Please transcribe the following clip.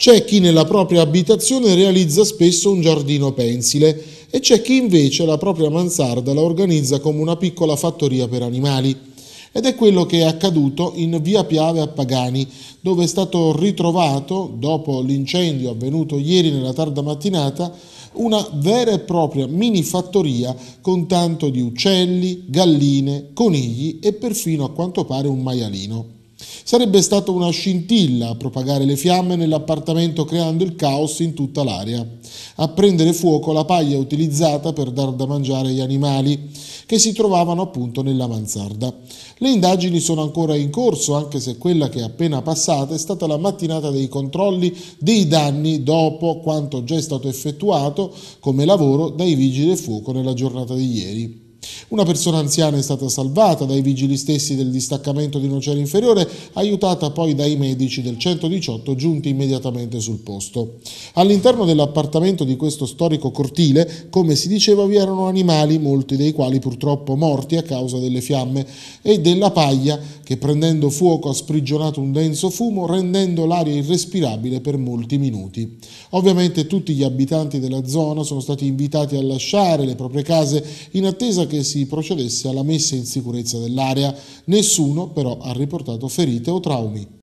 C'è chi nella propria abitazione realizza spesso un giardino pensile e c'è chi invece la propria mansarda la organizza come una piccola fattoria per animali. Ed è quello che è accaduto in via Piave a Pagani, dove è stato ritrovato, dopo l'incendio avvenuto ieri nella tarda mattinata, una vera e propria mini fattoria con tanto di uccelli, galline, conigli e perfino a quanto pare un maialino. Sarebbe stata una scintilla a propagare le fiamme nell'appartamento creando il caos in tutta l'area. A prendere fuoco la paglia utilizzata per dar da mangiare agli animali che si trovavano appunto nella mansarda. Le indagini sono ancora in corso, anche se quella che è appena passata è stata la mattinata dei controlli dei danni dopo quanto già è stato effettuato come lavoro dai vigili del fuoco nella giornata di ieri. Una persona anziana è stata salvata dai vigili stessi del distaccamento di Nocera Inferiore, aiutata poi dai medici del 118 giunti immediatamente sul posto. All'interno dell'appartamento di questo storico cortile, come si diceva, vi erano animali, molti dei quali purtroppo morti a causa delle fiamme, e della paglia che prendendo fuoco ha sprigionato un denso fumo, rendendo l'aria irrespirabile per molti minuti. Ovviamente tutti gli abitanti della zona sono stati invitati a lasciare le proprie case in attesa che si si procedesse alla messa in sicurezza dell'area. Nessuno però ha riportato ferite o traumi.